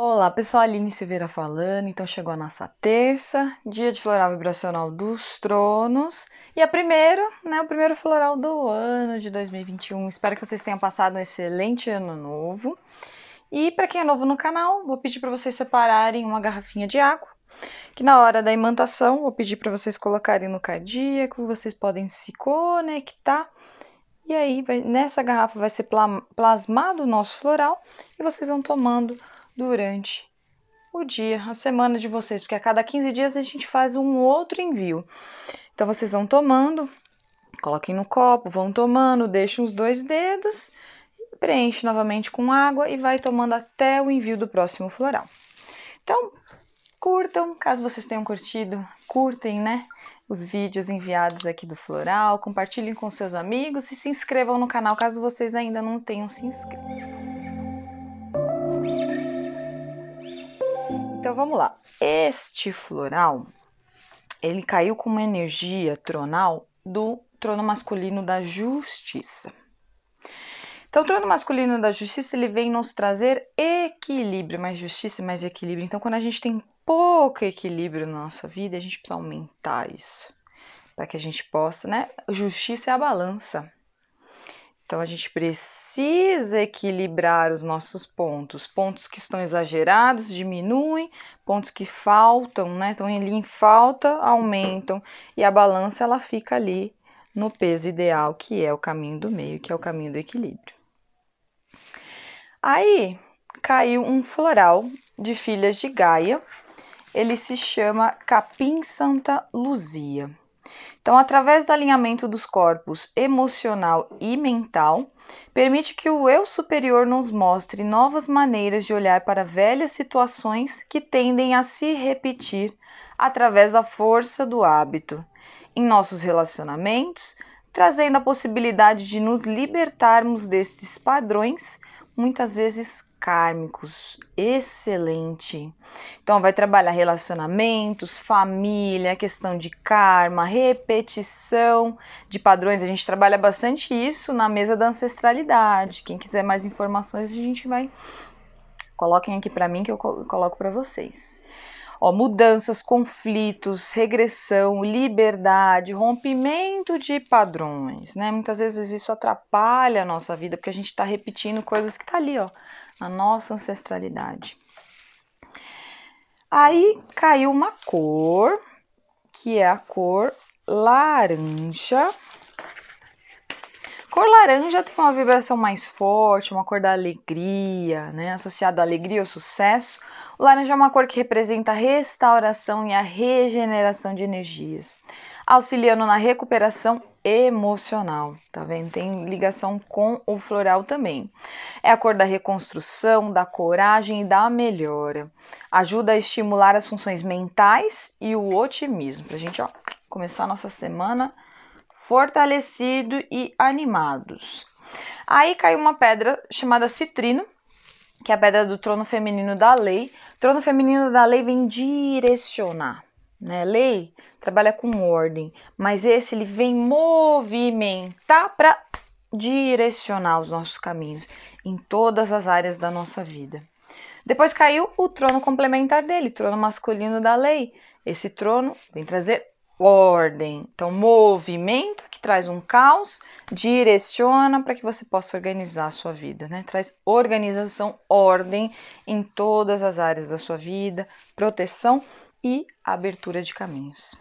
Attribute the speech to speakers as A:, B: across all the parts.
A: Olá pessoal, Aline Silveira falando. Então chegou a nossa terça, dia de floral vibracional dos tronos e a primeiro, né, o primeiro floral do ano de 2021. Espero que vocês tenham passado um excelente ano novo. E para quem é novo no canal, vou pedir para vocês separarem uma garrafinha de água, que na hora da imantação, vou pedir para vocês colocarem no cardíaco, vocês podem se conectar e aí, vai, nessa garrafa vai ser plasmado o nosso floral e vocês vão tomando durante o dia, a semana de vocês, porque a cada 15 dias a gente faz um outro envio. Então vocês vão tomando, coloquem no copo, vão tomando, deixem os dois dedos, preenche novamente com água e vai tomando até o envio do próximo floral. Então, curtam, caso vocês tenham curtido, curtem, né? Os vídeos enviados aqui do Floral, compartilhem com seus amigos e se inscrevam no canal caso vocês ainda não tenham se inscrito. Então vamos lá. Este floral, ele caiu com uma energia tronal do trono masculino da justiça. Então, o trono masculino da justiça, ele vem nos trazer equilíbrio, mais justiça mais equilíbrio. Então, quando a gente tem pouco equilíbrio na nossa vida, a gente precisa aumentar isso, para que a gente possa, né? Justiça é a balança. Então a gente precisa equilibrar os nossos pontos. Pontos que estão exagerados diminuem, pontos que faltam, né? Estão ali em falta, aumentam e a balança ela fica ali no peso ideal, que é o caminho do meio, que é o caminho do equilíbrio. Aí caiu um floral de filhas de Gaia. Ele se chama Capim Santa Luzia. Então, através do alinhamento dos corpos emocional e mental, permite que o eu superior nos mostre novas maneiras de olhar para velhas situações que tendem a se repetir através da força do hábito em nossos relacionamentos, trazendo a possibilidade de nos libertarmos destes padrões, muitas vezes kármicos. Excelente. Então, vai trabalhar relacionamentos, família, questão de karma, repetição de padrões. A gente trabalha bastante isso na mesa da ancestralidade. Quem quiser mais informações, a gente vai. Coloquem aqui para mim que eu coloco para vocês. Ó, mudanças, conflitos, regressão, liberdade, rompimento de padrões, né? Muitas vezes isso atrapalha a nossa vida porque a gente está repetindo coisas que tá ali, ó, a nossa ancestralidade. Aí caiu uma cor, que é a cor laranja. Cor laranja tem uma vibração mais forte, uma cor da alegria, né? Associada à alegria ou sucesso. O laranja é uma cor que representa a restauração e a regeneração de energias, auxiliando na recuperação emocional, tá vendo? Tem ligação com o floral também. É a cor da reconstrução, da coragem e da melhora. Ajuda a estimular as funções mentais e o otimismo. Pra gente, ó, começar a nossa semana fortalecido e animados. Aí caiu uma pedra chamada citrino, que é a pedra do trono feminino da lei. O trono feminino da lei vem direcionar né? Lei trabalha com ordem, mas esse ele vem movimentar para direcionar os nossos caminhos em todas as áreas da nossa vida. Depois caiu o trono complementar dele, trono masculino da lei. Esse trono vem trazer ordem. Então, movimento que traz um caos, direciona para que você possa organizar a sua vida, né? Traz organização, ordem em todas as áreas da sua vida, proteção e abertura de caminhos.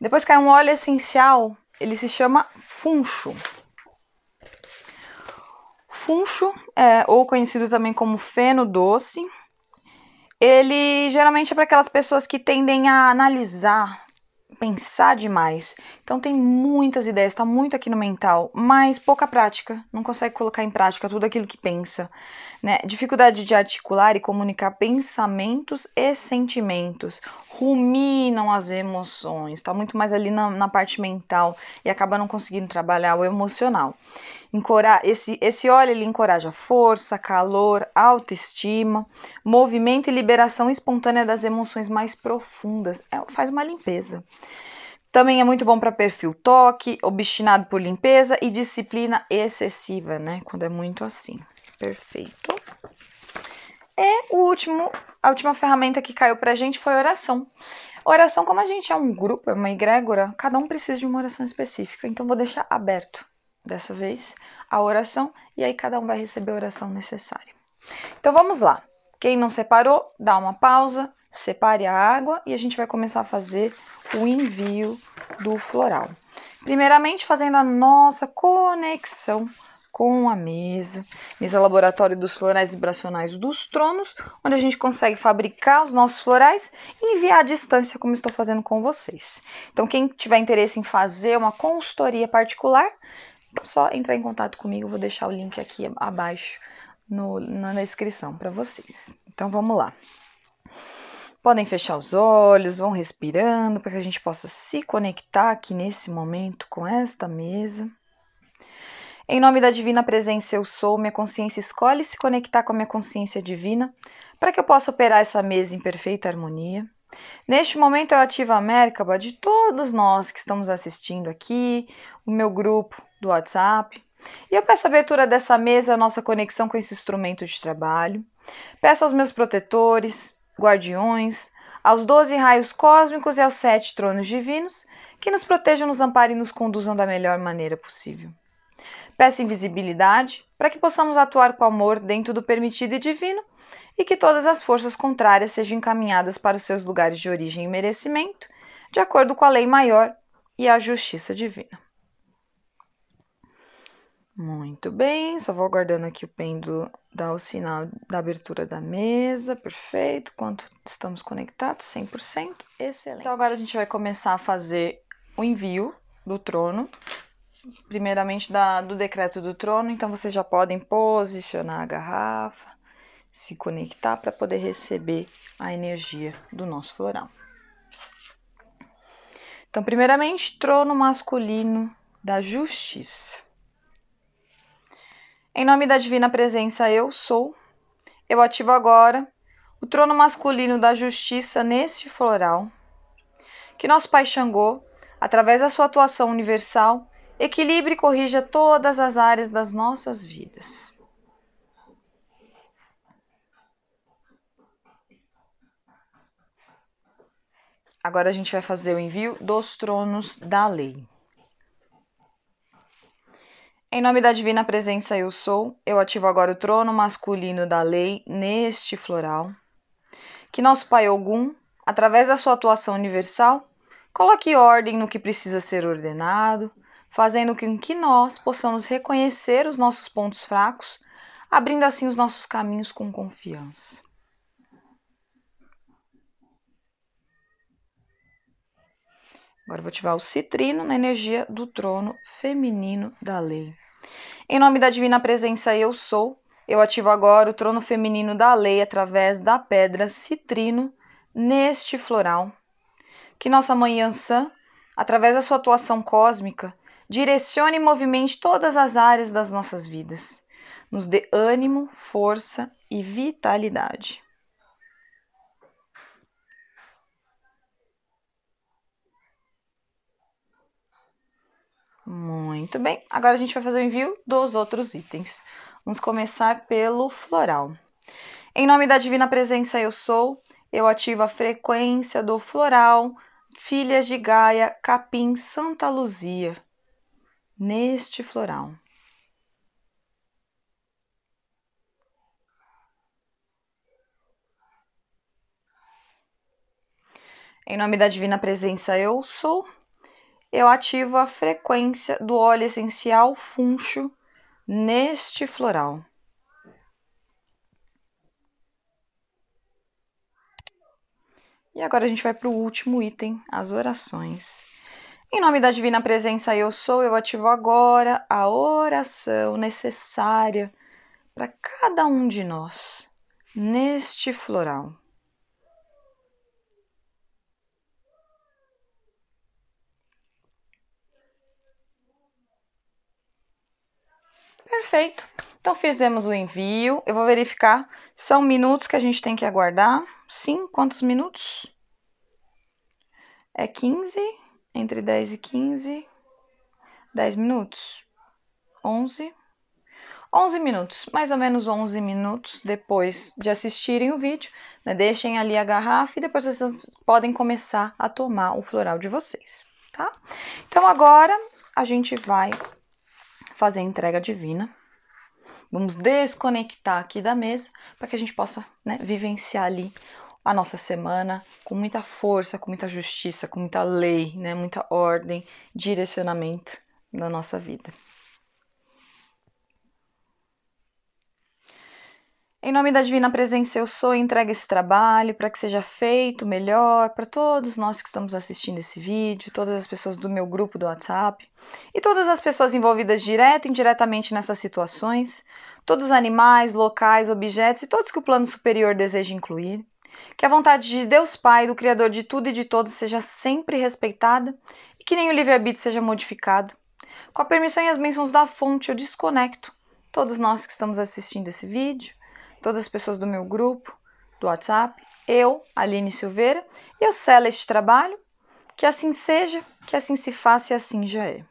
A: Depois cai um óleo essencial, ele se chama funcho. Funcho, é, ou conhecido também como feno doce, ele geralmente é para aquelas pessoas que tendem a analisar pensar demais. Então tem muitas ideias, está muito aqui no mental, mas pouca prática, não consegue colocar em prática tudo aquilo que pensa, né? Dificuldade de articular e comunicar pensamentos e sentimentos. Ruminam as emoções, está muito mais ali na, na parte mental e acaba não conseguindo trabalhar o emocional. Encora esse, esse óleo ele encoraja força, calor, autoestima, movimento e liberação espontânea das emoções mais profundas. É, faz uma limpeza. Também é muito bom para perfil toque, obstinado por limpeza e disciplina excessiva, né? Quando é muito assim. Perfeito. E o último, a última ferramenta que caiu pra gente foi oração. Oração, como a gente é um grupo, é uma egrégora, cada um precisa de uma oração específica, então vou deixar aberto dessa vez, a oração, e aí cada um vai receber a oração necessária. Então vamos lá. Quem não separou, dá uma pausa, separe a água e a gente vai começar a fazer o envio do floral. Primeiramente, fazendo a nossa conexão com a mesa, mesa laboratório dos florais vibracionais dos tronos, onde a gente consegue fabricar os nossos florais e enviar à distância, como estou fazendo com vocês. Então, quem tiver interesse em fazer uma consultoria particular, só entrar em contato comigo, vou deixar o link aqui abaixo no, na descrição para vocês. Então vamos lá. Podem fechar os olhos, vão respirando para que a gente possa se conectar aqui nesse momento com esta mesa. Em nome da divina presença eu sou, minha consciência escolhe se conectar com a minha consciência divina para que eu possa operar essa mesa em perfeita harmonia. Neste momento eu é ativo a Merkaba de todos nós que estamos assistindo aqui, o meu grupo do WhatsApp. E eu peço a abertura dessa mesa, a nossa conexão com esse instrumento de trabalho. Peço aos meus protetores, guardiões, aos doze raios cósmicos e aos sete tronos divinos que nos protejam, nos amparem e nos conduzam da melhor maneira possível. Peço invisibilidade para que possamos atuar com amor dentro do permitido e divino e que todas as forças contrárias sejam encaminhadas para os seus lugares de origem e merecimento, de acordo com a lei maior e a justiça divina. Muito bem, só vou aguardando aqui o pêndulo dar o sinal da abertura da mesa, perfeito. Quanto estamos conectados? 100%, excelente. Então agora a gente vai começar a fazer o envio do trono, primeiramente da, do decreto do trono, então vocês já podem posicionar a garrafa se conectar para poder receber a energia do nosso floral. Então, primeiramente, trono masculino da justiça. Em nome da divina presença, eu sou. Eu ativo agora o trono masculino da justiça nesse floral. Que nosso Pai Xangô, através da sua atuação universal, equilibre e corrija todas as áreas das nossas vidas. Agora a gente vai fazer o envio dos tronos da lei. Em nome da divina presença eu sou, eu ativo agora o trono masculino da lei neste floral. Que nosso Pai Ogum, através da sua atuação universal, coloque ordem no que precisa ser ordenado, fazendo com que nós possamos reconhecer os nossos pontos fracos, abrindo assim os nossos caminhos com confiança. Agora vou ativar o citrino na energia do trono feminino da lei. Em nome da divina presença eu sou, eu ativo agora o trono feminino da lei através da pedra citrino neste floral. Que nossa mãe Yansan, através da sua atuação cósmica, direcione e movimente todas as áreas das nossas vidas. Nos dê ânimo, força e vitalidade. Muito bem, agora a gente vai fazer o envio dos outros itens. Vamos começar pelo floral. Em nome da Divina Presença Eu Sou, eu ativo a frequência do floral, Filhas de Gaia, Capim, Santa Luzia, neste floral. Em nome da Divina Presença Eu Sou, eu ativo a frequência do óleo essencial funcho neste floral. E agora a gente vai para o último item, as orações. Em nome da divina presença eu sou, eu ativo agora a oração necessária para cada um de nós neste floral. Perfeito. Então fizemos o envio. Eu vou verificar. São minutos que a gente tem que aguardar. Sim, quantos minutos? É 15, entre 10 e 15. 10 minutos. 11. 11 minutos, mais ou menos 11 minutos depois de assistirem o vídeo, né? deixem ali a garrafa e depois vocês podem começar a tomar o floral de vocês, tá? Então agora a gente vai fazer a entrega divina. Vamos desconectar aqui da mesa para que a gente possa né, vivenciar ali a nossa semana com muita força, com muita justiça, com muita lei, né, muita ordem, direcionamento na nossa vida. Em nome da Divina Presença, eu sou e entrego esse trabalho para que seja feito melhor para todos nós que estamos assistindo esse vídeo, todas as pessoas do meu grupo do WhatsApp e todas as pessoas envolvidas direta e indiretamente nessas situações, todos os animais, locais, objetos e todos que o plano superior deseja incluir. Que a vontade de Deus Pai, do Criador de tudo e de todos, seja sempre respeitada e que nem o livre-arbítrio seja modificado. Com a permissão e as bênçãos da fonte, eu desconecto todos nós que estamos assistindo esse vídeo todas as pessoas do meu grupo, do WhatsApp, eu, Aline Silveira, eu selo este trabalho, que assim seja, que assim se faça e assim já é.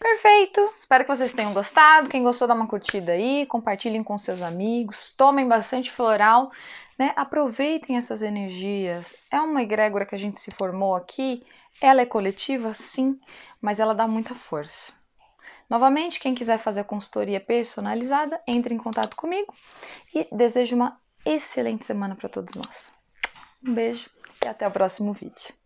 A: Perfeito! Espero que vocês tenham gostado. Quem gostou, dá uma curtida aí, compartilhem com seus amigos, tomem bastante floral, né? Aproveitem essas energias. É uma egrégora que a gente se formou aqui. Ela é coletiva, sim, mas ela dá muita força. Novamente, quem quiser fazer a consultoria personalizada, entre em contato comigo e desejo uma excelente semana para todos nós. Um beijo e até o próximo vídeo.